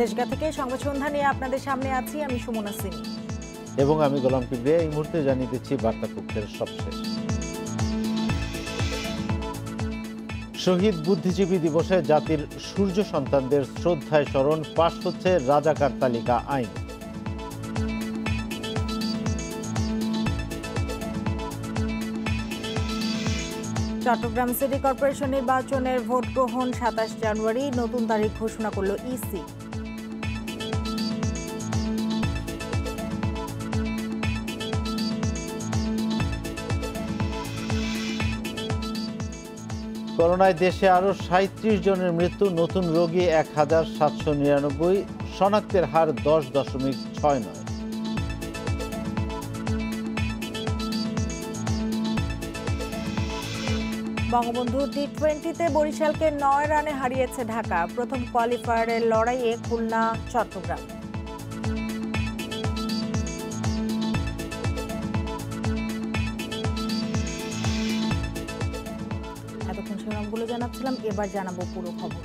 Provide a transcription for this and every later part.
দেশগা থেকে সংবাদ সন্ধ্যা নিয়ে আপনাদের সামনে আছি আমি সুমনা সিং এবং আমি গোলাম কিবরিয়া এই মুহূর্তে জানিয়ে দিচ্ছি বার্তা কক্ষের সবশেষ শহীদ বুদ্ধিজীবী দিবসে জাতির সূর্য সন্তানদের শ্রদ্ধায় স্মরণ পাশ হচ্ছে রাজাকার তালিকা আইন চট্টগ্রাম সিটি কর্পোরেশন নির্বাচনের ভোট গ্রহণ সাতাশ জানুয়ারি নতুন তারিখ ঘোষণা করল ইসি করোনায় দেশে আরও সাঁত্রিশ জনের মৃত্যু নতুন রোগী এক হাজার সাতশো নিরানব্বই শনাক্তের হার দশ দশমিক ছয় নয় বঙ্গবন্ধু টি টোয়েন্টিতে বরিশালকে নয় রানে হারিয়েছে ঢাকা প্রথম কোয়ালিফায়ারের লড়াইয়ে খুলনা চট্টগ্রাম করেছিলাম এবার জানাবো পুরো খবর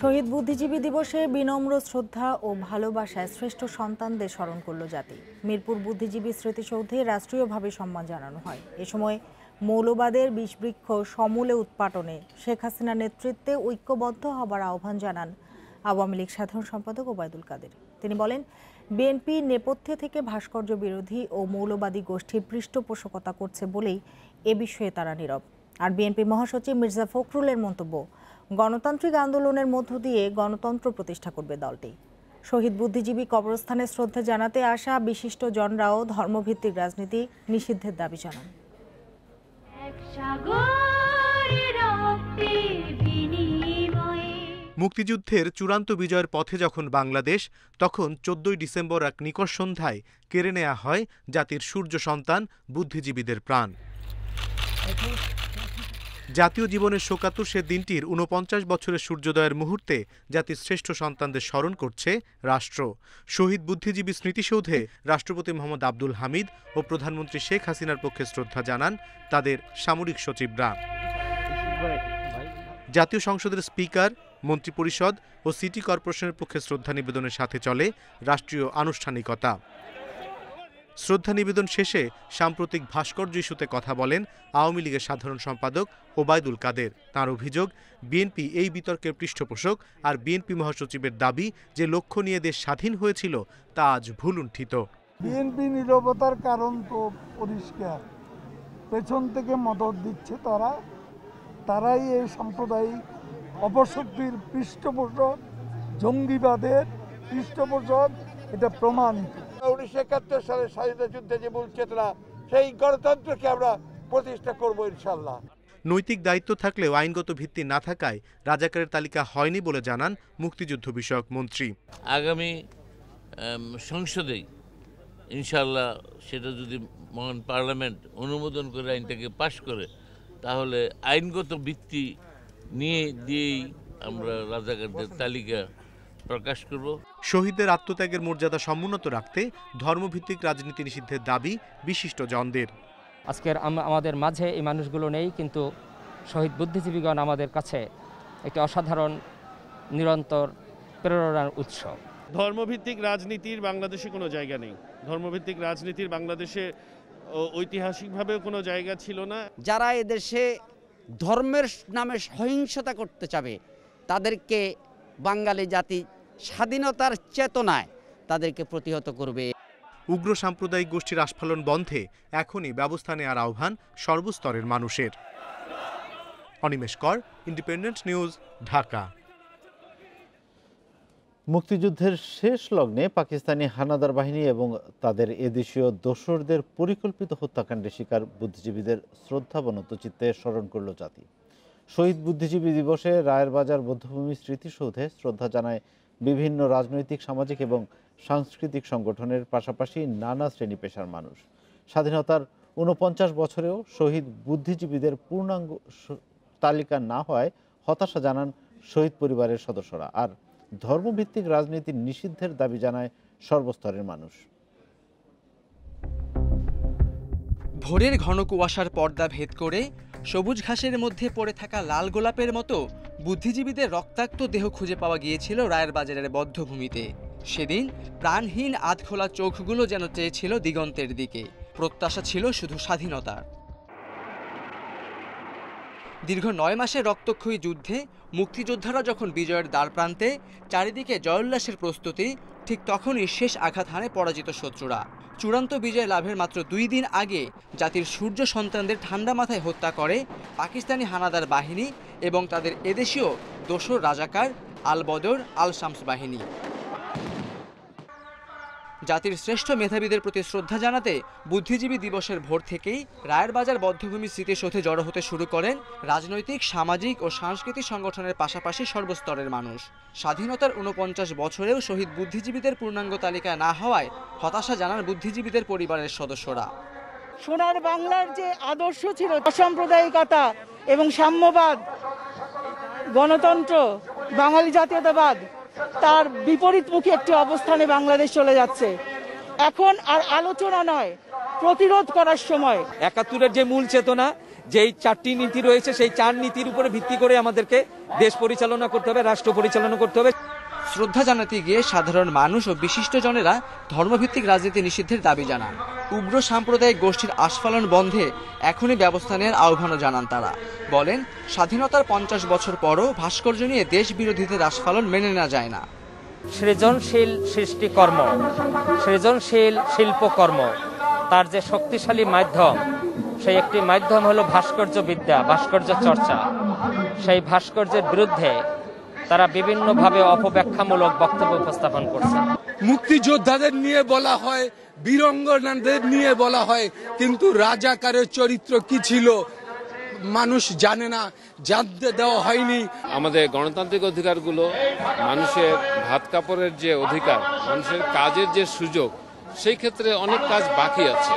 শহীদ বুদ্ধিজীবী দিবসে বিনম্র শ্রদ্ধা ও ভালোবাসায় শ্রেষ্ঠ সন্তানদের স্মরণ করল জাতি মিরপুর বুদ্ধিজীবী স্মৃতিসৌধে রাষ্ট্রীয়ভাবে সম্মান জানানো হয় এ সময় মৌলবাদের বিষবৃক্ষ সমূলে উৎপাটনে শেখ হাসিনার নেতৃত্বে ঐক্যবদ্ধ হবার আহ্বান জানান আওয়ামী লীগ সাধারণ সম্পাদক ওবায়দুল কাদের তিনি বলেন বিএনপি নেপথ্যে থেকে ভাস্কর্য বিরোধী ও মৌলবাদী গোষ্ঠীর পৃষ্ঠপোষকতা করছে বলেই এ বিষয়ে তারা নীরব আর বিএনপি মহাসচিব মির্জা ফখরুলের মন্তব্য গণতান্ত্রিক আন্দোলনের মধ্য দিয়ে গণতন্ত্র প্রতিষ্ঠা করবে দলটি শহীদ বুদ্ধিজীবী কবরস্থানে শ্রদ্ধা জানাতে আসা বিশিষ্ট জনরাও ধর্মভিত্তিক রাজনীতি নিষিদ্ধের দাবি জানান মুক্তিযুদ্ধের চূড়ান্ত বিজয়ের পথে যখন বাংলাদেশ তখন চোদ্দই ডিসেম্বর এক নিকট সন্ধ্যায় কেড়ে নেওয়া হয় জাতির সূর্য সন্তান বুদ্ধিজীবীদের প্রাণ জাতীয় জীবনের শোকাতুর সে দিনটির উনপঞ্চাশ বছরের সূর্যোদয়ের মুহূর্তে জাতির শ্রেষ্ঠ সন্তানদের স্মরণ করছে রাষ্ট্র শহীদ বুদ্ধিজীবী স্মৃতিসৌধে রাষ্ট্রপতি মোহাম্মদ আব্দুল হামিদ ও প্রধানমন্ত্রী শেখ হাসিনার পক্ষে শ্রদ্ধা জানান তাদের সামরিক সচিবরা জাতীয় সংসদের স্পিকার মন্ত্রিপরিষদ ও সিটি কর্পোরেশনের পক্ষে শ্রদ্ধা নিবেদনের সাথে চলে রাষ্ট্রীয় আনুষ্ঠানিকতা শ্রদ্ধা নিবেদন শেষে সাম্প্রতিক ভাস্কর্য ইস্যুতে কথা বলেন আওয়ামী লীগের সাধারণ সম্পাদক ওবায়দুল কাদের তার অভিযোগ বিএনপি এই বিতর্কের পৃষ্ঠপোষক আর বিএনপি মহাসচিবের দাবি যে লক্ষ্য নিয়ে দেশ স্বাধীন হয়েছিল তা আজ ভুলুণ্ঠিত বিএনপি নিরবতার কারণ তো পরিষ্কার পেছন থেকে মদত দিচ্ছে তারা তারাই এই সাম্প্রদায়িক অপশক্তির পৃষ্ঠপোষক জঙ্গিবাদের পৃষ্ঠপোষক এটা প্রমাণিত উনিশশো একাত্তর সালের স্বাধীনতা যুদ্ধে যে মূল চেতনা সেই গণতন্ত্রকে আমরা প্রতিষ্ঠা করব ইনশাল্লাহ নৈতিক দায়িত্ব থাকলেও আইনগত ভিত্তি না থাকায় রাজাকারের তালিকা হয়নি বলে জানান মুক্তিযুদ্ধ বিষয়ক মন্ত্রী আগামী সংসদে ইনশাল্লাহ সেটা যদি মহান পার্লামেন্ট অনুমোদন করে আইনটাকে পাশ করে তাহলে আইনগত ভিত্তি নিয়ে দিয়েই আমরা রাজাকারদের তালিকা প্রকাশ করব শহীদদের আত্মত্যাগের মর্যাদা সমুন্নত রাখতে ধর্মভিত্তিক রাজনীতি নিষিদ্ধের দাবি বিশিষ্ট জনদের আজকের আমাদের মাঝে এই মানুষগুলো নেই কিন্তু শহীদ বুদ্ধিজীবীগণ আমাদের কাছে একটি অসাধারণ নিরন্তর প্রেরণার উৎস ধর্মভিত্তিক রাজনীতির বাংলাদেশে কোনো জায়গা নেই ধর্মভিত্তিক রাজনীতির বাংলাদেশে ঐতিহাসিকভাবেও কোনো জায়গা ছিল না যারা এদেশে ধর্মের নামে সহিংসতা করতে চাবে তাদেরকে বাঙালি জাতি স্বাধীনতার চেতনায় তাদেরকে প্রতিহত করবে উগ্র সাম্প্রদায়িক গোষ্ঠীর আস্ফালন বন্ধে এখনই ব্যবস্থা নেওয়ার আহ্বান সর্বস্তরের মানুষের অনিমেষ কর ইন্ডিপেন্ডেন্ট নিউজ ঢাকা মুক্তিযুদ্ধের শেষ লগ্নে পাকিস্তানি হানাদার বাহিনী এবং তাদের এদেশীয় দোসরদের পরিকল্পিত হত্যাকাণ্ডে শিকার বুদ্ধিজীবীদের শ্রদ্ধাবনত চিত্তে স্মরণ করল জাতি শহীদ বুদ্ধিজীবী দিবসে রায়ের বাজার বৌদ্ধভূমি স্মৃতিসৌধে শ্রদ্ধা জানায় বিভিন্ন রাজনৈতিক সামাজিক এবং সাংস্কৃতিক সংগঠনের পাশাপাশি নানা শ্রেণী পেশার মানুষ স্বাধীনতার উনপঞ্চাশ বছরেও শহীদ বুদ্ধিজীবীদের পূর্ণাঙ্গ তালিকা না হয় হতাশা জানান শহীদ পরিবারের সদস্যরা আর ধর্মভিত্তিক রাজনীতি নিষিদ্ধের দাবি জানায় সর্বস্তরের মানুষ ভোরের ঘন কুয়াশার পর্দা ভেদ করে সবুজ ঘাসের মধ্যে পড়ে থাকা লাল গোলাপের মতো বুদ্ধিজীবীদের রক্তাক্ত দেহ খুঁজে পাওয়া গিয়েছিল রায়ের বাজারের বদ্ধভূমিতে সেদিন প্রাণহীন আধখোলা চোখগুলো যেন চেয়েছিল দিগন্তের দিকে প্রত্যাশা ছিল শুধু স্বাধীনতার দীর্ঘ নয় মাসের রক্তক্ষয়ী যুদ্ধে মুক্তিযোদ্ধারা যখন বিজয়ের দ্বার প্রান্তে চারিদিকে জয়োল্লাসের প্রস্তুতি ঠিক তখনই শেষ আঘাত হানে পরাজিত শত্রুরা চূড়ান্ত বিজয় লাভের মাত্র দুই দিন আগে জাতির সূর্য সন্তানদের ঠান্ডা মাথায় হত্যা করে পাকিস্তানি হানাদার বাহিনী এবং তাদের এদেশীয় দোসর রাজাকার আল বদর আল শামস বাহিনী জাতির শ্রেষ্ঠ মেধাবীদের প্রতি শ্রদ্ধা জানাতে বুদ্ধিজীবী দিবসের ভোর থেকেই রায়ের বাজার বদ্ধভূমি স্মৃতিসৌধে জড়ো হতে শুরু করেন রাজনৈতিক সামাজিক ও সাংস্কৃতিক সংগঠনের পাশাপাশি সর্বস্তরের মানুষ স্বাধীনতার উনপঞ্চাশ বছরেও শহীদ বুদ্ধিজীবীদের পূর্ণাঙ্গ তালিকা না হওয়ায় হতাশা জানান বুদ্ধিজীবীদের পরিবারের সদস্যরা সোনার বাংলার যে আদর্শ ছিল অসাম্প্রদায়িকতা এবং সাম্যবাদ গণতন্ত্র বাঙালি জাতীয়তাবাদ তার বিপরীতমুখী একটি অবস্থানে বাংলাদেশ চলে যাচ্ছে এখন আর আলোচনা নয় প্রতিরোধ করার সময় একাত্তরের যে মূল চেতনা যেই চারটি নীতি রয়েছে সেই চার নীতির উপরে ভিত্তি করে আমাদেরকে দেশ পরিচালনা করতে হবে রাষ্ট্র পরিচালনা করতে হবে শ্রদ্ধা জানাতে গিয়ে সাধারণ মানুষ ও বিশিষ্টজনেরা ধর্মভিত্তিক রাজনীতি নিষিদ্ধের দাবি জানান উগ্র সাম্প্রদায়িক গোষ্ঠীর আস্ফালন বন্ধে এখনই ব্যবস্থা নেওয়ার আহ্বানও জানান তারা বলেন স্বাধীনতার পঞ্চাশ বছর পরও ভাস্কর্য নিয়ে দেশ বিরোধীদের আস্ফালন মেনে নেওয়া যায় না সৃজনশীল সৃষ্টিকর্ম সৃজনশীল শিল্পকর্ম তার যে শক্তিশালী মাধ্যম সেই একটি মাধ্যম হলো ভাস্কর্য বিদ্যা ভাস্কর্য চর্চা সেই ভাস্কর্যের বিরুদ্ধে তারা বিভিন্নভাবে অপব্যাখ্যামূলক বক্তব্য উপস্থাপন করছে মুক্তিযোদ্ধাদের নিয়ে বলা হয় বীরঙ্গনাদের নিয়ে বলা হয় কিন্তু রাজাকারের চরিত্র কি ছিল মানুষ জানে না জানতে দেওয়া হয়নি আমাদের গণতান্ত্রিক অধিকারগুলো মানুষের ভাত কাপড়ের যে অধিকার মানুষের কাজের যে সুযোগ সেই ক্ষেত্রে অনেক কাজ বাকি আছে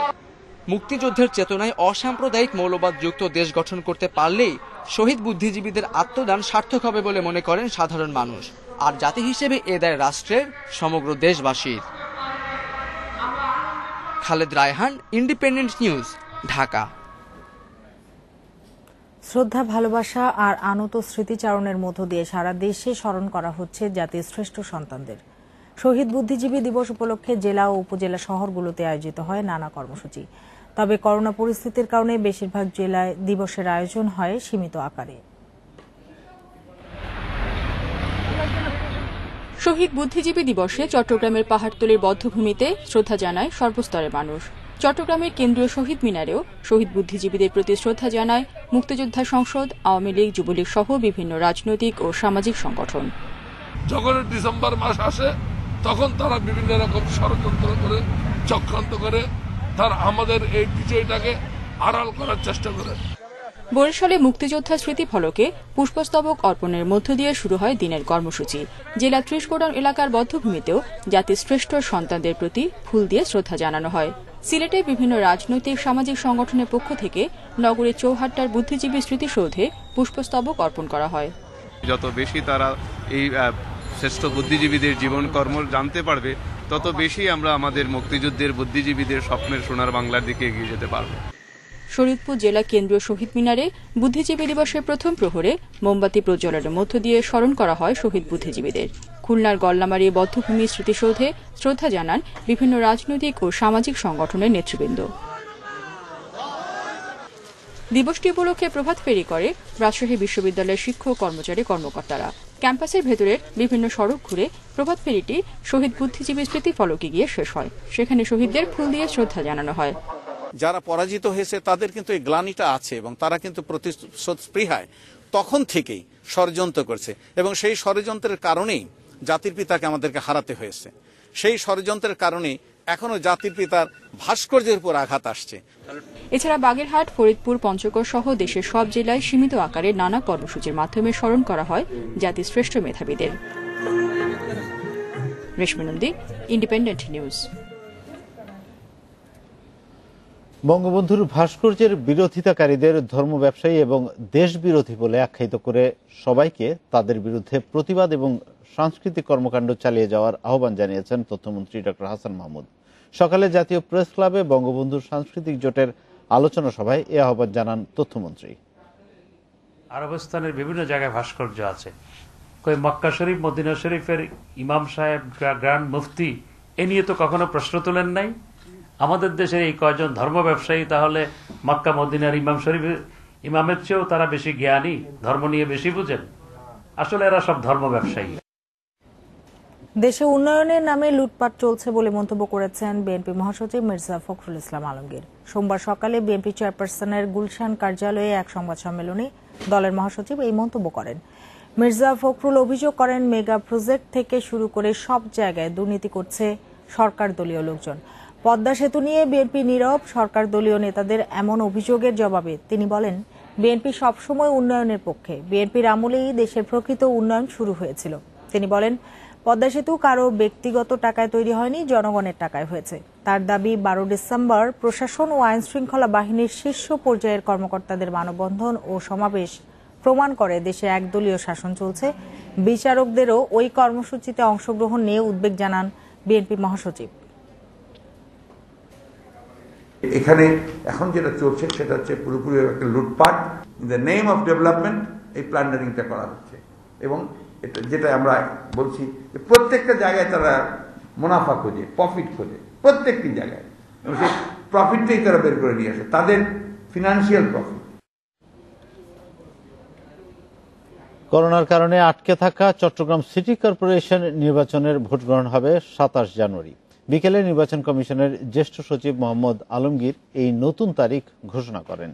মুক্তিযুদ্ধের চেতনায় অসাম্প্রদায়িক মৌলবাদ যুক্ত দেশ গঠন করতে পারলেই শহীদ বুদ্ধিজীবীদের আত্মদান সার্থক হবে বলে মনে করেন সাধারণ মানুষ আর জাতি হিসেবে এ দেয় রাষ্ট্রের সমগ্র দেশবাসীর খালেদ রায়হান ইন্ডিপেন্ডেন্ট নিউজ ঢাকা শ্রদ্ধা ভালোবাসা আর আনত স্মৃতিচারণের মধ্য দিয়ে সারা দেশে স্মরণ করা হচ্ছে জাতির শ্রেষ্ঠ সন্তানদের শহীদ বুদ্ধিজীবী দিবস উপলক্ষে জেলা ও উপজেলা শহরগুলোতে আয়োজিত হয় নানা কর্মসূচি তবে করোনা পরিস্থিতির কারণে বেশিরভাগ জেলায় দিবসের আয়োজন হয় সীমিত আকারে শহীদ বুদ্ধিজীবী দিবসে চট্টগ্রামের পাহাড়তলির বদ্ধভূমিতে শ্রদ্ধা জানায় সর্বস্তরের মানুষ চট্টগ্রামের কেন্দ্রীয় শহীদ মিনারেও শহীদ বুদ্ধিজীবীদের প্রতি শ্রদ্ধা জানায় মুক্তিযোদ্ধা সংসদ আওয়ামী লীগ যুবলীগ সহ বিভিন্ন রাজনৈতিক ও সামাজিক সংগঠন যখন ডিসেম্বর মাস আসে তখন তারা বিভিন্ন রকম ষড়যন্ত্র করে চক্রান্ত করে তার আমাদের এই বিজয়টাকে আড়াল করার চেষ্টা করে বরিশালে মুক্তিযোদ্ধা স্মৃতি ফলকে পুষ্পস্তবক অর্পণের মধ্য দিয়ে শুরু হয় দিনের কর্মসূচি জেলা ত্রিশগোডাউন এলাকার বদ্ধভূমিতেও জাতির শ্রেষ্ঠ সন্তানদের প্রতি ফুল দিয়ে শ্রদ্ধা জানানো হয় সিলেটে বিভিন্ন রাজনৈতিক সামাজিক সংগঠনের পক্ষ থেকে নগরীর চৌহাট্টার বুদ্ধিজীবী স্মৃতিসৌধে পুষ্পস্তবক অর্পণ করা হয় যত বেশি তারা এই শ্রেষ্ঠ বুদ্ধিজীবীদের জীবন কর্ম জানতে পারবে তত বেশি আমরা আমাদের মুক্তিযুদ্ধের বুদ্ধিজীবীদের স্বপ্নের সোনার বাংলার দিকে এগিয়ে যেতে পারব শরীদপুর জেলা কেন্দ্রীয় শহীদ মিনারে বুদ্ধিজীবী দিবসের প্রথম প্রহরে মোমবাতি প্রজ্বলনের মধ্য দিয়ে স্মরণ করা হয় শহীদ বুদ্ধিজীবীদের খুলনার গল্লামারি বদ্ধভূমি স্মৃতিসৌধে শ্রদ্ধা জানান বিভিন্ন রাজনৈতিক ও সামাজিক সংগঠনের নেতৃবৃন্দ দিবসটি উপলক্ষে প্রভাত ফেরি করে রাজশাহী বিশ্ববিদ্যালয়ের শিক্ষক কর্মচারী কর্মকর্তারা ক্যাম্পাসের ভেতরের বিভিন্ন সড়ক ঘুরে প্রভাত ফেরিটি শহীদ বুদ্ধিজীবী স্মৃতি ফলকে গিয়ে শেষ হয় সেখানে শহীদদের ফুল দিয়ে শ্রদ্ধা জানানো হয় যারা পরাজিত হয়েছে তাদের কিন্তু এই গ্লানিটা আছে এবং তারা কিন্তু স্পৃহায় তখন থেকেই ষড়যন্ত্র করছে এবং সেই ষড়যন্ত্রের কারণেই জাতির পিতাকে আমাদেরকে হারাতে হয়েছে সেই ষড়যন্ত্রের কারণে এখনো জাতির পিতার ভাস্কর্যের উপর আঘাত আসছে এছাড়া বাগেরহাট ফরিদপুর পঞ্চগড় সহ দেশের সব জেলায় সীমিত আকারে নানা কর্মসূচির মাধ্যমে স্মরণ করা হয় জাতির শ্রেষ্ঠ মেধাবীদের ইন্ডিপেন্ডেন্ট নিউজ বঙ্গবন্ধুর ভাস্কর্যের বিরোধিতাকারীদের ধর্ম ব্যবসায়ী এবং দেশ বিরোধী বলে আখ্যায়িত করে সবাইকে তাদের বিরুদ্ধে প্রতিবাদ এবং সাংস্কৃতিক কর্মকাণ্ড চালিয়ে যাওয়ার আহ্বান জানিয়েছেন তথ্যমন্ত্রী ডক্টর হাসান মাহমুদ সকালে জাতীয় প্রেস ক্লাবে বঙ্গবন্ধুর সাংস্কৃতিক জোটের আলোচনা সভায় এ আহ্বান জানান তথ্যমন্ত্রী আরবস্থানের বিভিন্ন জায়গায় ভাস্কর্য আছে কই মক্কা শরীফ মদিনা শরীফের ইমাম সাহেব গ্রান্ড মুফতি এ নিয়ে তো কখনো প্রশ্ন তোলেন নাই আমাদের দেশের এই কয়জন ধর্ম ব্যবসায়ী তাহলে মক্কা মদিনার ইমাম শরীফ ইমামের চেয়েও তারা বেশি জ্ঞানী ধর্ম নিয়ে বেশি বুঝেন আসলে এরা সব ধর্ম ব্যবসায়ী দেশে উন্নয়নের নামে লুটপাট চলছে বলে মন্তব্য করেছেন বিএনপি মহাসচিব মির্জা ফখরুল ইসলাম আলমগীর সোমবার সকালে বিএনপি চেয়ারপারসনের গুলশান কার্যালয়ে এক সংবাদ সম্মেলনে দলের মহাসচিব এই মন্তব্য করেন মির্জা ফখরুল অভিযোগ করেন মেগা প্রজেক্ট থেকে শুরু করে সব জায়গায় দুর্নীতি করছে সরকার দলীয় লোকজন পদ্মা সেতু নিয়ে বিএনপি নীরব সরকার দলীয় নেতাদের এমন অভিযোগের জবাবে তিনি বলেন বিএনপি সবসময় উন্নয়নের পক্ষে বিএনপির আমলেই দেশের প্রকৃত উন্নয়ন শুরু হয়েছিল তিনি বলেন পদ্মা সেতু কারো ব্যক্তিগত টাকায় তৈরি হয়নি জনগণের টাকায় হয়েছে তার দাবি বারো ডিসেম্বর প্রশাসন ও আইন শৃঙ্খলা বাহিনীর শীর্ষ পর্যায়ের কর্মকর্তাদের মানববন্ধন ও সমাবেশ প্রমাণ করে দেশে একদলীয় শাসন চলছে বিচারকদেরও ওই কর্মসূচিতে অংশগ্রহণ নিয়ে উদ্বেগ জানান বিএনপি মহাসচিব এখানে এখন যেটা চলছে সেটা হচ্ছে পুরোপুরি একটা লুটপাট in the name of development এই প্ল্যান্ডারিংটা করা হচ্ছে এবং এটা যেটা আমরা বলছি প্রত্যেকটা জায়গায় তারা মুনাফা খোঁজে প্রফিট খোঁজে প্রত্যেকটি জায়গায় সেই প্রফিটটাই তারা বের করে নিয়ে আসে তাদের ফিনান্সিয়াল প্রফিট করোনার কারণে আটকে থাকা চট্টগ্রাম সিটি কর্পোরেশন নির্বাচনের ভোট গ্রহণ হবে সাতাশ জানুয়ারি বিকেলে নির্বাচন কমিশনের জ্যেষ্ঠ সচিব মোহাম্মদ আলমগীর এই নতুন তারিখ ঘোষণা করেন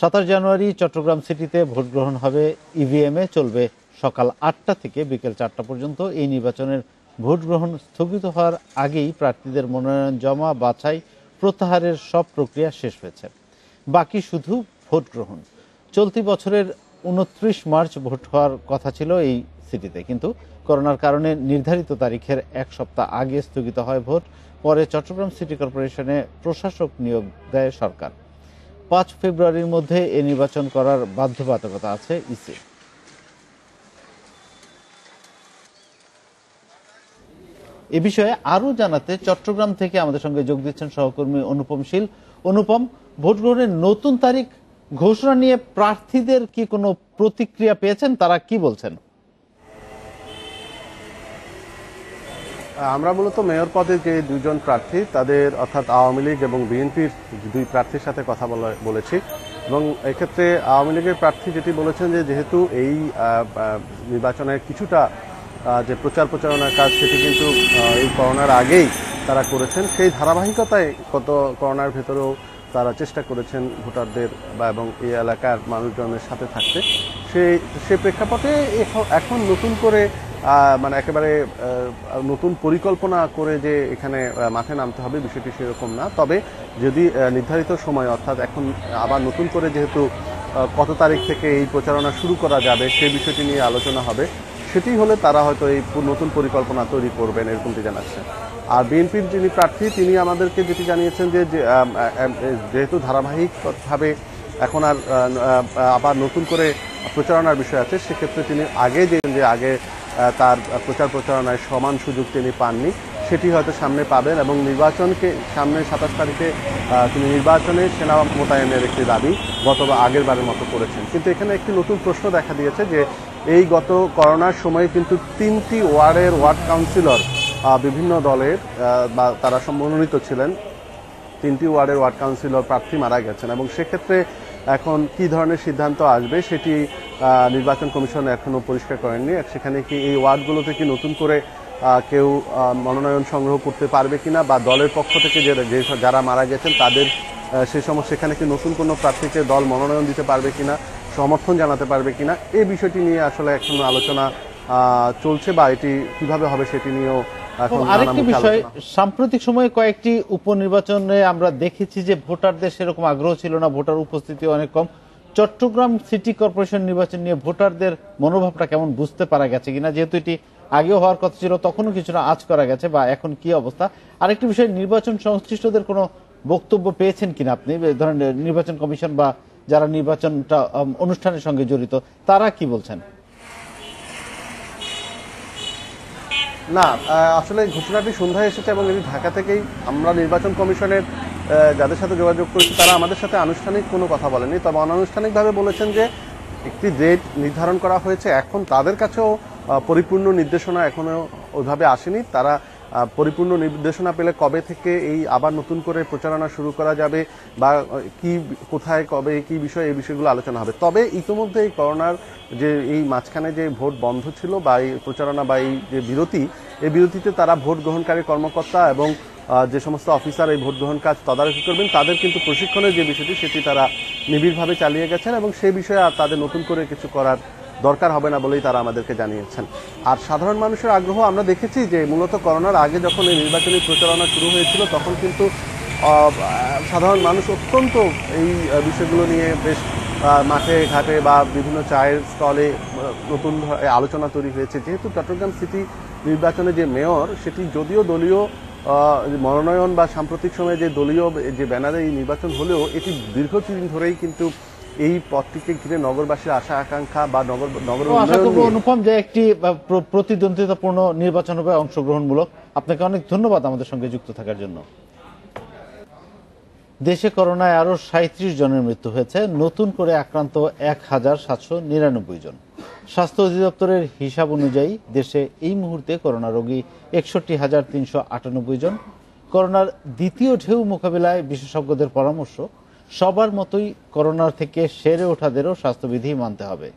সাতাশ জানুয়ারি চট্টগ্রাম সিটিতে ভোট গ্রহণ হবে ইভিএমে e চলবে সকাল আটটা থেকে বিকেল চারটা পর্যন্ত এই নির্বাচনের ভোট গ্রহণ স্থগিত হওয়ার আগেই প্রার্থীদের মনোনয়ন জমা বাছাই প্রত্যাহারের সব প্রক্রিয়া শেষ হয়েছে বাকি শুধু ভোট গ্রহণ চলতি বছরের উনত্রিশ মার্চ ভোট হওয়ার কথা ছিল এই সিটিতে কিন্তু করোনার কারণে নির্ধারিত তারিখের এক সপ্তাহ আগে স্থগিত হয় ভোট পরে চট্টগ্রাম সিটি কর্পোরেশনে প্রশাসক নিয়োগ দেয় সরকার পাঁচ ফেব্রুয়ারির মধ্যে এ নির্বাচন করার বাধ্যবাধকতা আছে ইসি এ বিষয়ে আরো জানাতে চট্টগ্রাম থেকে আমাদের সঙ্গে যোগ দিচ্ছেন সহকর্মী অনুপম শীল অনুপম ভোট গ্রহণের নতুন তারিখ ঘোষণা নিয়ে প্রার্থীদের কি কোনো প্রতিক্রিয়া পেয়েছেন তারা কি বলছেন আমরা মূলত মেয়র পদে যে দুজন প্রার্থী তাদের অর্থাৎ আওয়ামী লীগ এবং বিএনপির দুই প্রার্থীর সাথে কথা বলেছি এবং এক্ষেত্রে আওয়ামী লীগের প্রার্থী যেটি বলেছেন যে যেহেতু এই নির্বাচনের কিছুটা যে প্রচার প্রচারণার কাজ সেটি কিন্তু এই করোনার আগেই তারা করেছেন সেই ধারাবাহিকতায় কত করোনার ভেতরেও তারা চেষ্টা করেছেন ভোটারদের বা এবং এই এলাকার মানুষজনের সাথে থাকতে সে সে প্রেক্ষাপটে এখন নতুন করে মানে একেবারে নতুন পরিকল্পনা করে যে এখানে মাঠে নামতে হবে বিষয়টি সেরকম না তবে যদি নির্ধারিত সময় অর্থাৎ এখন আবার নতুন করে যেহেতু কত তারিখ থেকে এই প্রচারণা শুরু করা যাবে সেই বিষয়টি নিয়ে আলোচনা হবে সেটি হলে তারা হয়তো এই নতুন পরিকল্পনা তৈরি করবেন এরকমটি জানাচ্ছে আর বিএনপির যিনি প্রার্থী তিনি আমাদেরকে যেটি জানিয়েছেন যে যেহেতু ধারাবাহিকভাবে এখন আর আবার নতুন করে প্রচারণার বিষয় আছে সেক্ষেত্রে তিনি আগে যে আগে তার প্রচার প্রচারণায় সমান সুযোগ তিনি পাননি সেটি হয়তো সামনে পাবেন এবং নির্বাচনকে সামনে সাতাশ তারিখে তিনি নির্বাচনে সেনা মোতায়েনের একটি দাবি গত আগের বারের মতো করেছেন কিন্তু এখানে একটি নতুন প্রশ্ন দেখা দিয়েছে যে এই গত করোনার সময়ে কিন্তু তিনটি ওয়ার্ডের ওয়ার্ড কাউন্সিলর বিভিন্ন দলের বা তারা সমনোনীত ছিলেন তিনটি ওয়ার্ডের ওয়ার্ড কাউন্সিলর প্রার্থী মারা গেছেন এবং সেক্ষেত্রে এখন কি ধরনের সিদ্ধান্ত আসবে সেটি নির্বাচন কমিশন এখনও পরিষ্কার করেননি সেখানে কি এই ওয়ার্ডগুলোতে কি নতুন করে কেউ মনোনয়ন সংগ্রহ করতে পারবে কিনা বা দলের পক্ষ থেকে যে যারা মারা গেছেন তাদের সে সময় সেখানে কি নতুন কোনো প্রার্থীকে দল মনোনয়ন দিতে পারবে কিনা সমর্থন জানাতে পারবে কিনা এই বিষয়টি নিয়ে আসলে এখন আলোচনা চলছে বা এটি কিভাবে হবে সেটি নিয়েও আরেকটি বিষয় সাম্প্রতিক সময়ে কয়েকটি উপনির্বাচনে আমরা দেখেছি যে ভোটারদের সেরকম আগ্রহ ছিল না ভোটার উপস্থিতি অনেক কম চট্টগ্রাম সিটি কর্পোরেশন নির্বাচন নিয়ে ভোটারদের মনোভাবটা কেমন বুঝতে পারা গেছে কিনা যেহেতু এটি আগেও হওয়ার কথা ছিল তখনও কিছু না আজ করা গেছে বা এখন কি অবস্থা আরেকটি বিষয় নির্বাচন সংশ্লিষ্টদের কোনো বক্তব্য পেয়েছেন কিনা আপনি ধরেন নির্বাচন কমিশন বা যারা নির্বাচনটা অনুষ্ঠানের সঙ্গে জড়িত তারা কি বলছেন না আসলে ঘোষণাটি সন্ধ্যায় এসেছে এবং এটি ঢাকা থেকেই আমরা নির্বাচন কমিশনের যাদের সাথে যোগাযোগ করেছি তারা আমাদের সাথে আনুষ্ঠানিক কোনো কথা বলেনি তবে অনানুষ্ঠানিকভাবে বলেছেন যে একটি ডেট নির্ধারণ করা হয়েছে এখন তাদের কাছেও পরিপূর্ণ নির্দেশনা এখনও ওইভাবে আসেনি তারা পরিপূর্ণ নির্দেশনা পেলে কবে থেকে এই আবার নতুন করে প্রচারণা শুরু করা যাবে বা কি কোথায় কবে কি বিষয়ে এই বিষয়গুলো আলোচনা হবে তবে ইতিমধ্যে এই করোনার যে এই মাঝখানে যে ভোট বন্ধ ছিল বা এই প্রচারণা বা এই যে বিরতি এই বিরতিতে তারা ভোট গ্রহণকারী কর্মকর্তা এবং যে সমস্ত অফিসার এই ভোট গ্রহণ কাজ তদারকি করবেন তাদের কিন্তু প্রশিক্ষণের যে বিষয়টি সেটি তারা নিবিড়ভাবে চালিয়ে গেছেন এবং সেই বিষয়ে আর তাদের নতুন করে কিছু করার দরকার হবে না বলেই তারা আমাদেরকে জানিয়েছেন আর সাধারণ মানুষের আগ্রহ আমরা দেখেছি যে মূলত করোনার আগে যখন এই নির্বাচনী প্রচারণা শুরু হয়েছিল তখন কিন্তু সাধারণ মানুষ অত্যন্ত এই বিষয়গুলো নিয়ে বেশ মাঠে ঘাটে বা বিভিন্ন চায়ের স্টলে নতুন আলোচনা তৈরি হয়েছে যেহেতু চট্টগ্রাম সিটি নির্বাচনে যে মেয়র সেটি যদিও দলীয় মনোনয়ন বা সাম্প্রতিক সময়ে যে দলীয় যে ব্যানারে এই নির্বাচন হলেও এটি দীর্ঘদিন ধরেই কিন্তু এই পথটিকে ঘিরে নগরবাসীর আশা আকাঙ্ক্ষা বা নগর নগর অনুপম যে একটি প্রতিদ্বন্দ্বিতাপূর্ণ নির্বাচন হবে অংশগ্রহণমূলক আপনাকে অনেক ধন্যবাদ আমাদের সঙ্গে যুক্ত থাকার জন্য দেশে করোনায় আরও সাঁত্রিশ জনের মৃত্যু হয়েছে নতুন করে আক্রান্ত এক হাজার সাতশো নিরানব্বই জন স্বাস্থ্য অধিদপ্তরের হিসাব অনুযায়ী দেশে এই মুহূর্তে করোনা রোগী একষট্টি হাজার তিনশো আটানব্বই জন করোনার দ্বিতীয় ঢেউ মোকাবিলায় বিশেষজ্ঞদের পরামর্শ সবার মতোই করোনার থেকে সেরে ওঠাদেরও স্বাস্থ্যবিধি মানতে হবে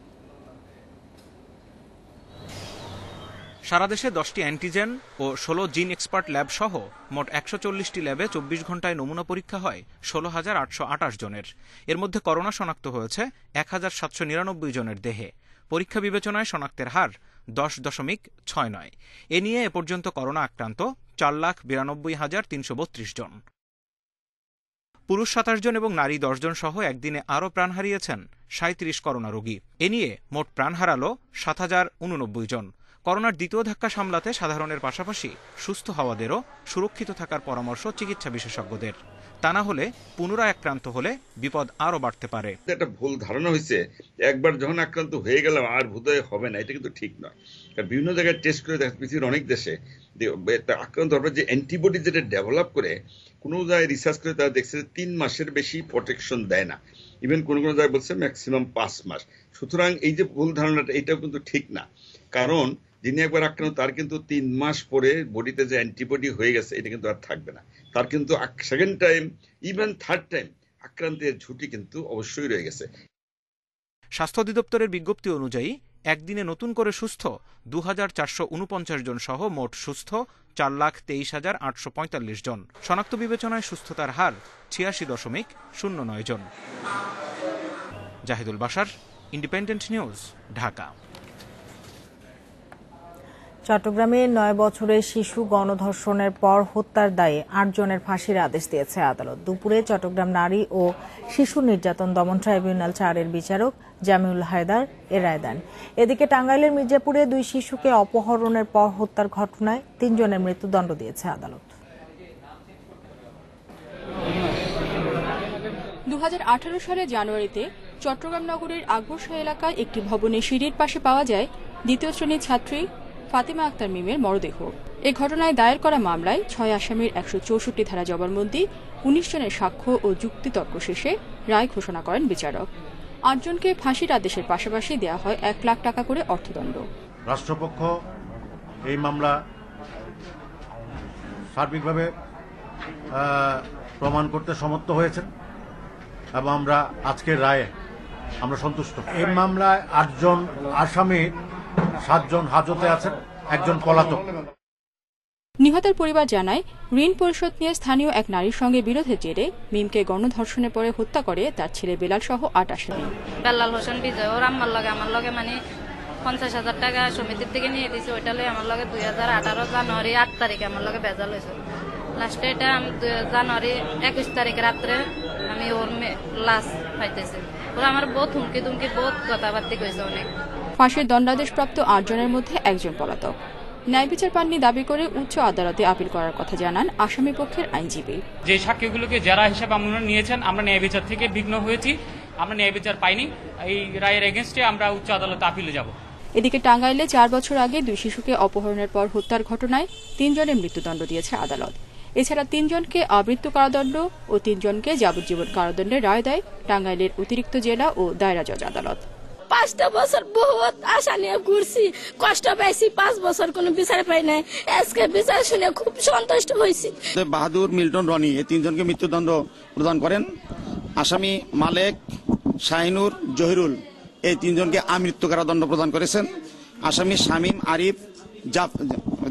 সারা দেশে দশটি অ্যান্টিজেন ও ষোলো জিন এক্সপার্ট ল্যাব সহ মোট একশো চল্লিশটি ল্যাবে চব্বিশ ঘন্টায় নমুনা পরীক্ষা হয় ষোলো হাজার আটশো আটাশ জনের এর মধ্যে করোনা শনাক্ত হয়েছে এক হাজার সাতশো নিরানব্বই জনের দেহে পরীক্ষা বিবেচনায় শনাক্তের হার দশ দশমিক ছয় নয় এ নিয়ে এ পর্যন্ত করোনা আক্রান্ত চার লাখ বিরানব্বই হাজার তিনশো বত্রিশ জন পুরুষ সাতাশ জন এবং নারী দশজন সহ একদিনে আরও প্রাণ হারিয়েছেন সাঁত্রিশ করোনা রোগী এ নিয়ে মোট প্রাণ হারালো সাত হাজার উননব্বই জন করোনার দ্বিতীয় ধাক্কা সামলাতে সাধারণের পাশাপাশি সুস্থ হওয়াদেরও সুরক্ষিত থাকার পরামর্শ চিকিৎসা বিশেষজ্ঞদের তা না হলে পুনরায় আক্রান্ত হলে বিপদ আরও বাড়তে পারে একটা ভুল ধারণা হয়েছে একবার যখন আক্রান্ত হয়ে গেলাম আর ভূতয় হবে না এটা কিন্তু ঠিক নয় কারণ বিভিন্ন জায়গায় টেস্ট করে দেখা পৃথিবীর অনেক দেশে আক্রান্ত হওয়ার যে অ্যান্টিবডি যেটা ডেভেলপ করে কোন জায়গায় রিসার্চ করে তারা দেখছে তিন মাসের বেশি প্রোটেকশন দেয় না ইভেন কোন কোনো জায়গায় বলছে ম্যাক্সিমাম পাঁচ মাস সুতরাং এই যে ভুল ধারণাটা এটাও কিন্তু ঠিক না কারণ যিনি একবার আক্রান্ত তার কিন্তু তিন মাস পরে বডিতে যে অ্যান্টিবডি হয়ে গেছে এটা কিন্তু আর থাকবে না তার কিন্তু second time even third time আক্রান্তের ঝুঁটি কিন্তু অবশ্যই রয়ে গেছে স্বাস্থ্য অধিদপ্তরের বিজ্ঞপ্তি অনুযায়ী একদিনে নতুন করে সুস্থ দু জন সহ মোট সুস্থ চার লাখ তেইশ হাজার আটশো পঁয়তাল্লিশ জন শনাক্ত বিবেচনায় সুস্থতার হার ছিয়াশি দশমিক শূন্য নয় জন জাহিদুল বাসার ইন্ডিপেন্ডেন্ট নিউজ ঢাকা চট্টগ্রামে নয় বছরের শিশু গণধর্ষণের পর হত্যার দায়ে আটজনের ফাঁসির আদেশ দিয়েছে আদালত দুপুরে চট্টগ্রাম নারী ও শিশু নির্যাতন দমন ট্রাইব্যুনাল চারের বিচারক জামিউল হায়দার এ রায় দেন এদিকে টাঙ্গাইলের মির্জাপুরে দুই শিশুকে অপহরণের পর হত্যার ঘটনায় তিনজনের মৃত্যুদণ্ড দিয়েছে আদালত দু সালে জানুয়ারিতে চট্টগ্রাম নগরের আকবরশাহ এলাকায় একটি ভবনের সিঁড়ির পাশে পাওয়া যায় দ্বিতীয় শ্রেণীর ছাত্রী ফাতেমা আক্তার মিমের মরদেহ এ ঘটনায় দায়ের করা মামলায় ছয় আসামির একশো চৌষট্টি ধারা জবানবন্দি উনিশ জনের সাক্ষ্য ও যুক্তিতর্ক শেষে রায় ঘোষণা করেন বিচারক আটজনকে ফাঁসির আদেশের পাশাপাশি দেয়া হয় এক লাখ টাকা করে অর্থদণ্ড রাষ্ট্রপক্ষ এই মামলা সার্বিকভাবে প্রমাণ করতে সমর্থ হয়েছেন এবং আমরা আজকের রায়ে আমরা সন্তুষ্ট এই মামলায় আটজন আসামি সাতজন হাজতে আছেন একজন পলাতক নিহতের পরিবার জানায় ঋণ পরিশোধ নিয়ে স্থানীয় এক নারীর সঙ্গে বিরোধের জেরে মিমকে গণধর্ষণের পরে হত্যা করে তার ছেলে বেলাল সহ আটাশ মেয়ে বেলাল হোসেন বিজয় ওর আমার লগে আমার লগে মানে পঞ্চাশ হাজার টাকা সমিতির থেকে নিয়ে দিয়েছে ওইটা লই আমার লগে দুই হাজার আঠারো জানুয়ারি আট তারিখে আমার লগে ভেজাল হয়েছে লাস্টে এটা জানুয়ারি একুশ তারিখ রাত্রে আমি ওর লাশ পাইতেছি ওরা আমার বহুত হুমকি তুমকি বহুত কথাবার্তি কইছে অনেক ফাঁসির দণ্ডাদেশপ্রাপ্ত আটজনের মধ্যে একজন পলাতক ন্যায়বিচার পাননি দাবি করে উচ্চ আদালতে আপিল করার কথা জানান আসামি পক্ষের আইনজীবী যে সাক্ষীগুলোকে যারা হিসাবে আমরা নিয়েছেন আমরা ন্যায়বিচার থেকে বিঘ্ন হয়েছি আমরা ন্যায়বিচার পাইনি এই রায়ের এগেনস্টে আমরা উচ্চ আদালতে আপিলে যাব এদিকে টাঙ্গাইলে চার বছর আগে দুই শিশুকে অপহরণের পর হত্যার ঘটনায় তিনজনের মৃত্যুদণ্ড দিয়েছে আদালত এছাড়া তিনজনকে আবৃত্ত কারাদণ্ড ও তিনজনকে যাবজ্জীবন কারাদণ্ডের রায় দেয় টাঙ্গাইলের অতিরিক্ত জেলা ও দায়রা জজ আদালত পাঁচটা বছর বহুত আশা নিয়ে ঘুরছি কষ্ট পাইছি পাঁচ বছর কোনো বিচার পাই নাই আজকে বিচার শুনে খুব সন্তুষ্ট হয়েছি বাহাদুর মিল্টন রনি এই তিনজনকে মৃত্যুদণ্ড প্রদান করেন আসামি মালেক শাহিনুর জহিরুল এই তিনজনকে আমৃত্যু কারাদণ্ড প্রদান করেছেন আসামি শামীম আরিফ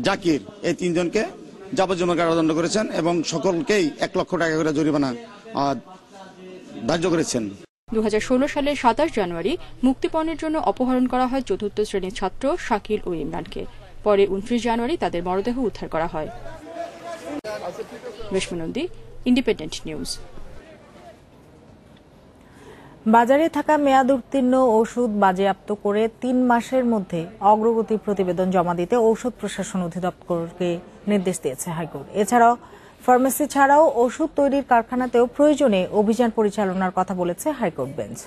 জাকির এই তিনজনকে যাবজ্জীবন কারাদণ্ড করেছেন এবং সকলকেই এক লক্ষ টাকা করে জরিমানা ধার্য করেছেন দু সালের সাতাশ জানুয়ারি মুক্তিপণের জন্য অপহরণ করা হয় চতুর্থ শ্রেণীর ছাত্র শাকিল ও ইমরানকে পরে উনত্রিশ জানুয়ারি তাদের মরদেহ উদ্ধার করা হয় ইন্ডিপেন্ডেন্ট নিউজ বাজারে থাকা মেয়াদ উত্তীর্ণ ওষুধ বাজেয়াপ্ত করে তিন মাসের মধ্যে অগ্রগতি প্রতিবেদন জমা দিতে ঔষধ প্রশাসন অধিদপ্তরকে নির্দেশ দিয়েছে হাইকোর্ট এছাড়াও ফার্মেসি ছাড়াও ওষুধ তৈরির কারখানাতেও প্রয়োজনে অভিযান পরিচালনার কথা বলেছে হাইকোর্ট বেঞ্চ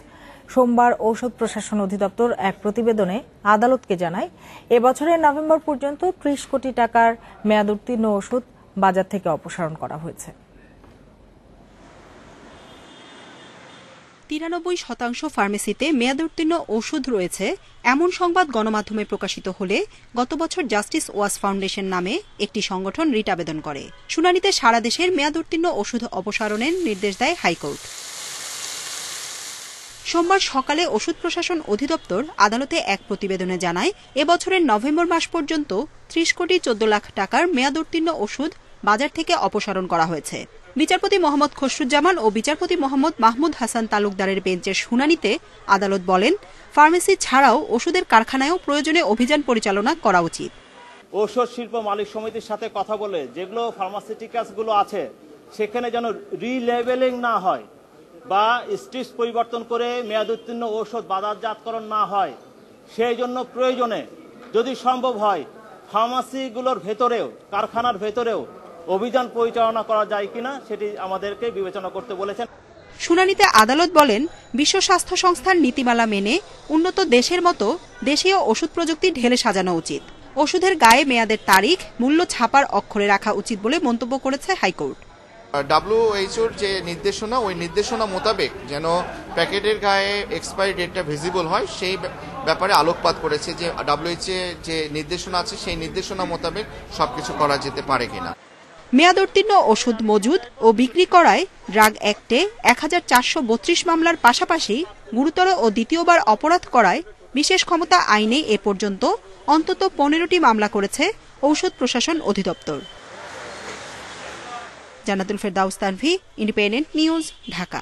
সোমবার ঔষধ প্রশাসন অধিদপ্তর এক প্রতিবেদনে আদালতকে জানায় এবছরের নভেম্বর পর্যন্ত ত্রিশ কোটি টাকার মেয়াদ উত্তীর্ণ ওষুধ বাজার থেকে অপসারণ করা হয়েছে তিরানব্বই শতাংশ ফার্মেসিতে মেয়াদোত্তীর্ণ ওষুধ রয়েছে এমন সংবাদ গণমাধ্যমে প্রকাশিত হলে গত বছর জাস্টিস ওয়াস ফাউন্ডেশন নামে একটি সংগঠন রিট আবেদন করে শুনানিতে সারা দেশের মেয়াদোত্তীর্ণ ওষুধ অপসারণের নির্দেশ দেয় হাইকোর্ট সোমবার সকালে ওষুধ প্রশাসন অধিদপ্তর আদালতে এক প্রতিবেদনে জানায় এবছরের নভেম্বর মাস পর্যন্ত ত্রিশ কোটি চোদ্দ লাখ টাকার মেয়াদোত্তীর্ণ ওষুধ বাজার থেকে অপসারণ করা হয়েছে বিচারপতি মোহাম্মদ খসরুজ্জামান ও বিচারপতি মোহাম্মদ মাহমুদ হাসান তালুকদারের বেঞ্চের শুনানিতে আদালত বলেন ফার্মেসি ছাড়াও ওষুধের কারখানায়ও প্রয়োজনে অভিযান পরিচালনা করা উচিত ঔষধ শিল্প মালিক সমিতির সাথে কথা বলে যেগুলো ফার্মাসিউটিক্যালসগুলো আছে সেখানে যেন রিলেবেলিং না হয় বা স্টিচ পরিবর্তন করে মেয়াদ উত্তীর্ণ ঔষধ বাজারজাতকরণ না হয় সেই জন্য প্রয়োজনে যদি সম্ভব হয় ফার্মাসিগুলোর ভেতরেও কারখানার ভেতরেও অভিযান পরিচালনা করা যায় কিনা সেটি আমাদেরকে বিবেচনা করতে বলেছেন শুনানিতে আদালত বলেন বিশ্ব স্বাস্থ্য সংস্থার নীতিমালা মেনে উন্নত দেশের মতো দেশীয় ওষুধ প্রযুক্তি ঢেলে সাজানো উচিত ওষুধের গায়ে মেয়াদের তারিখ মূল্য ছাপার অক্ষরে রাখা উচিত বলে মন্তব্য করেছে হাইকোর্ট ডাব্লিউএইচওর যে নির্দেশনা ওই নির্দেশনা মোতাবেক যেন প্যাকেটের গায়ে এক্সপায়ারি ডেটটা ভিজিবল হয় সেই ব্যাপারে আলোকপাত করেছে যে ডাব্লিউএইচএ যে নির্দেশনা আছে সেই নির্দেশনা মোতাবেক সব কিছু করা যেতে পারে কিনা মেয়াদোত্তীর্ণ ওষুধ মজুদ ও বিক্রি করায় ড্রাগ অ্যাক্টে এক মামলার পাশাপাশি গুরুতর ও দ্বিতীয়বার অপরাধ করায় বিশেষ ক্ষমতা আইনে এ পর্যন্ত অন্তত পনেরোটি মামলা করেছে ঔষধ প্রশাসন অধিদপ্তর Jannatul Ferdous Tanvi Independent News Dhaka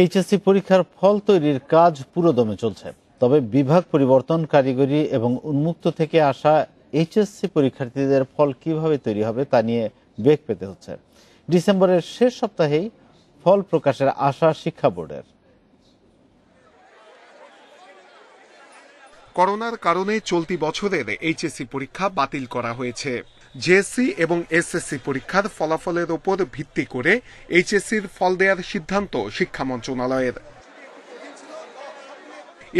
HSC পরীক্ষার ফল তৈরির কাজ পুরোদমে চলছে তবে বিভাগ পরিবর্তন কারিগরি এবং উন্মুক্ত থেকে আসা এইচএসসি পরীক্ষার্থীদের ফল কিভাবে তৈরি হবে তা নিয়ে বেগ পেতে হচ্ছে ডিসেম্বরের শেষ সপ্তাহেই ফল প্রকাশের আশা শিক্ষা বোর্ডের করোনার কারণে চলতি বছরের এইচএসসি পরীক্ষা বাতিল করা হয়েছে জেএসসি এবং এসএসসি পরীক্ষার ফলাফলের উপর ভিত্তি করে এইচএসসির ফল দেওয়ার সিদ্ধান্ত শিক্ষা মন্ত্রণালয়ের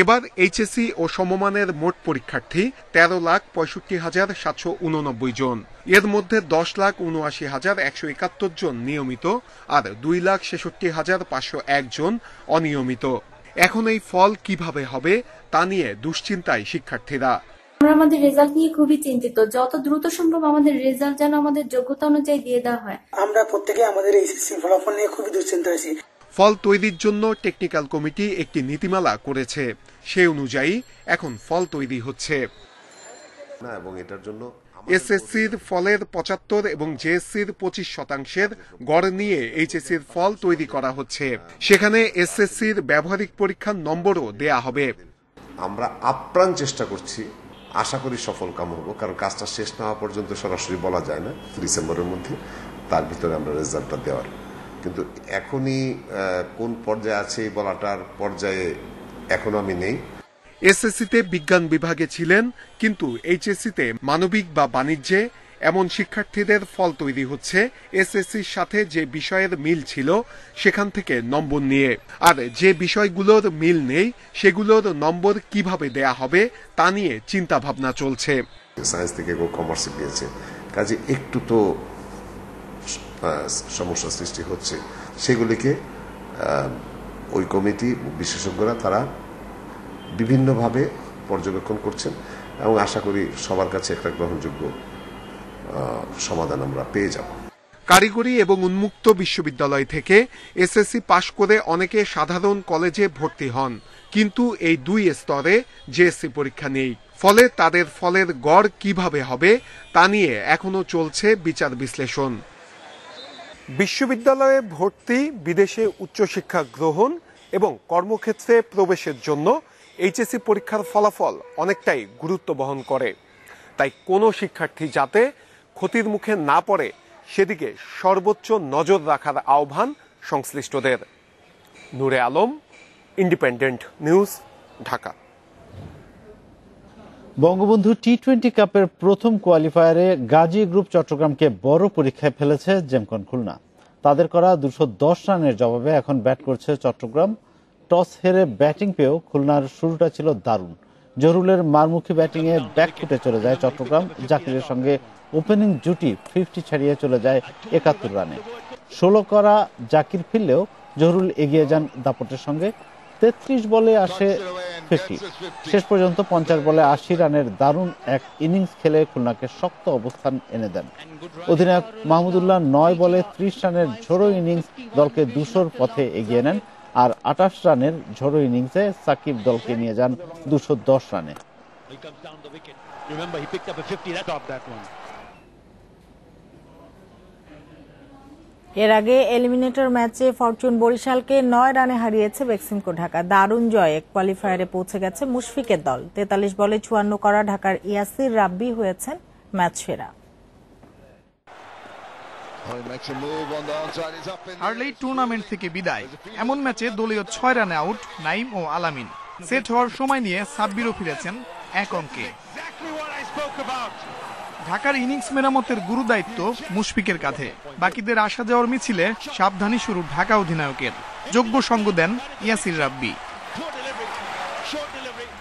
এবার এইচএসি ও সমমানের মোট পরীক্ষার্থী তেরো লাখ পঁয়ষট্টি হাজার সাতশো উননব্বই জন এর মধ্যে দশ লাখ উনআশি হাজার একশো একাত্তর জন নিয়মিত আর দুই লাখ ছেষট্টি হাজার পাঁচশো একজন অনিয়মিত এখন এই ফল কিভাবে হবে তা নিয়ে দুশ্চিন্তায় শিক্ষার্থীরা আমরা আমাদের রেজাল্ট নিয়ে খুবই চিন্তিত যত দ্রুত সম্ভব আমাদের রেজাল্ট যেন আমাদের যোগ্যতা অনুযায়ী দিয়ে দেওয়া হয় আমরা প্রত্যেকে আমাদের এইচএসসি ফলাফল নিয়ে খুবই দুশ্চিন্তা আছি ফল তৈরির জন্য টেকনিক্যাল কমিটি একটি নীতিমালা করেছে সে অনুযায়ী এখন ফল তৈরি হচ্ছে এবং এটার জন্য এসএসসির ফলের পঁচাত্তর এবং জেএসসির পঁচিশ শতাংশের গড় নিয়ে এইচএসসির ফল তৈরি করা হচ্ছে সেখানে এসএসসির ব্যবহারিক পরীক্ষার নম্বরও দেয়া হবে আমরা আপ্রাণ চেষ্টা করছি আশা করি সফল কাম হবো কারণ কাজটা শেষ না হওয়া পর্যন্ত সরাসরি বলা যায় না ডিসেম্বরের মধ্যে তার ভিতরে আমরা রেজাল্টটা দেওয়ার কিন্তু এখনই কোন পর্যায়ে আছে বলাটার পর্যায়ে এখন আমি নেই এসএসসিতে বিজ্ঞান বিভাগে ছিলেন কিন্তু এইচএসসিতে মানবিক বা বাণিজ্যে এমন শিক্ষার্থীদের ফল তৈরি হচ্ছে এসএসসির সাথে যে বিষয়ের মিল ছিল সেখান থেকে নম্বর নিয়ে আর যে বিষয়গুলোর মিল নেই সেগুলোর নম্বর কিভাবে দেয়া হবে তা নিয়ে চিন্তা ভাবনা চলছে সায়েন্স থেকে কমার্স পেয়েছে কাজে একটু তো সমস্যা সৃষ্টি হচ্ছে সেগুলিকে ওই কমিটি বিশেষজ্ঞরা তারা বিভিন্নভাবে পর্যবেক্ষণ করছেন এবং আশা করি সবার কাছে একটা গ্রহণযোগ্য সমাধান আমরা পেয়ে যাব কারিগরি এবং উন্মুক্ত বিশ্ববিদ্যালয় থেকে এসএসসি পাশ করে অনেকে সাধারণ কলেজে ভর্তি হন কিন্তু এই দুই স্তরে জেএসসি পরীক্ষা নেই ফলে তাদের ফলের গড় কিভাবে হবে তা নিয়ে এখনো চলছে বিচার বিশ্লেষণ বিশ্ববিদ্যালয়ে ভর্তি বিদেশে উচ্চশিক্ষা গ্রহণ এবং কর্মক্ষেত্রে প্রবেশের জন্য এইচএসসি পরীক্ষার ফলাফল অনেকটাই গুরুত্ব বহন করে তাই কোনো শিক্ষার্থী যাতে ক্ষতির মুখে না পড়ে সেদিকে সর্বোচ্চ নজর রাখার আহ্বান সংশ্লিষ্টদের Nure Alam Independent News Dhaka Bangabandhu T twenty কাপের প্রথম কোয়ালিফায়ারে গাজী গ্রুপ চট্টগ্রামকে বড় পরীক্ষায় ফেলেছে জেমকন খুলনা তাদের করা দুশো দশ রানের জবাবে এখন ব্যাট করছে চট্টগ্রাম টস হেরে ব্যাটিং পেয়েও খুলনার শুরুটা ছিল দারুণ জরুলের মারমুখী ব্যাটিংয়ে ফুটে চলে যায় চট্টগ্রাম জাকিরের সঙ্গে ওপেনিং জুটি ফিফটি ছাড়িয়ে চলে যায় একাত্তর রানে ষোলো করা জাকির ফিরলেও জহরুল এগিয়ে যান দাপটের সঙ্গে তেত্রিশ বলে আসে ফিফটি শেষ পর্যন্ত পঞ্চাশ বলে আশি রানের দারুণ এক ইনিংস খেলে খুলনাকে শক্ত অবস্থান এনে দেন অধিনায়ক মাহমুদুল্লাহ নয় বলে ত্রিশ রানের ঝোড়ো ইনিংস দলকে দুশোর পথে এগিয়ে নেন আর আটাশ রানের ঝোড়ো ইনিংসে সাকিব দলকে নিয়ে যান দুশো দশ রানে He comes down the wicket. Remember, he picked up a 50 right off that one. এর আগে এলিমিনেটর ম্যাচে ফরচুন বরিশালকে নয় রানে হারিয়েছে বেক্সিমকো ঢাকা দারুণ জয় কোয়ালিফায়ারে পৌঁছে গেছে মুশফিকের দল তেতাল্লিশ বলে চুয়ান্ন করা ঢাকার ইয়াসির রাব্বি হয়েছেন ম্যাচ সেরা আর্লি টুর্নামেন্ট থেকে বিদায় এমন ম্যাচে দলীয় ছয় রানে আউট নাইম ও আলামিন সেট হওয়ার সময় নিয়ে সাব্বিরও ফিরেছেন এক অঙ্কে ঢাকার ইনিংস মেরামতের গুরু দায়িত্ব মুশফিকের কাঁধে বাকিদের আসা যাওয়ার মিছিলে সাবধানী শুরু ঢাকা অধিনায়কের যোগ্য সঙ্গ দেন ইয়াসির রাব্বি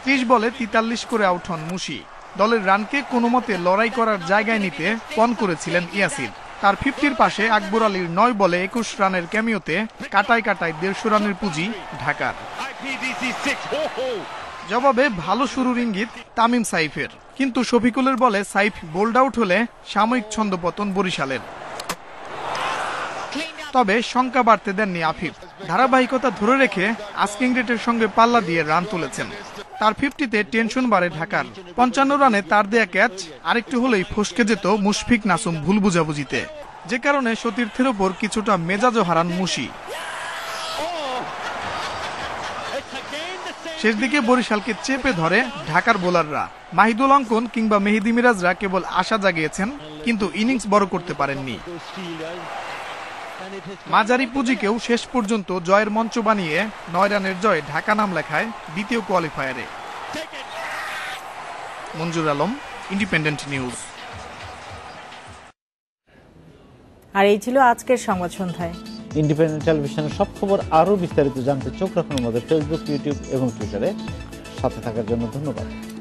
ত্রিশ বলে তিতাল্লিশ করে আউট হন মুশি দলের রানকে কোনো মতে লড়াই করার জায়গায় নিতে পণ করেছিলেন ইয়াসির তার ফিফটির পাশে আকবর আলীর নয় বলে একুশ রানের ক্যামিওতে কাটায় কাটায় দেড়শো রানের পুঁজি ঢাকার জবাবে ভালো শুরুর ইঙ্গিত তামিম সাইফের কিন্তু শফিকুলের বলে সাইফ বোল্ড আউট হলে সাময়িক ছন্দপতন বরিশালের তবে শঙ্কা বাড়তে দেননি আফিফ ধারাবাহিকতা ধরে রেখে আস্কিং রেটের সঙ্গে পাল্লা দিয়ে রান তুলেছেন তার ফিফটিতে টেনশন বাড়ে ঢাকার পঞ্চান্ন রানে তার দেয়া ক্যাচ আরেকটু হলেই ফসকে যেত মুশফিক নাসুম ভুল বুঝাবুঝিতে যে কারণে সতীর্থের ওপর কিছুটা মেজাজও হারান মুশি শেষদিকে বরিশালকে চেপে ধরে ঢাকার বোলাররা মাহিদুল অঙ্কন কিংবা মেহেদি মিরাজরা কেবল আশা জাগিয়েছেন কিন্তু ইনিংস বড় করতে পারেননি মাঝারি পুঁজিকেও শেষ পর্যন্ত জয়ের মঞ্চ বানিয়ে নয় রানের জয়ে ঢাকা নাম লেখায় দ্বিতীয় কোয়ালিফায়ারে মঞ্জুর আলম ইন্ডিপেন্ডেন্ট নিউজ আর এই ছিল আজকের সংবাদ সন্ধ্যায় ইন্ডিপেন্ডেন্ট টেলিভিশনের সব খবর আরও বিস্তারিত জানতে চোখ রাখুন আমাদের ফেসবুক ইউটিউব এবং টুইটারে সাথে থাকার জন্য ধন্যবাদ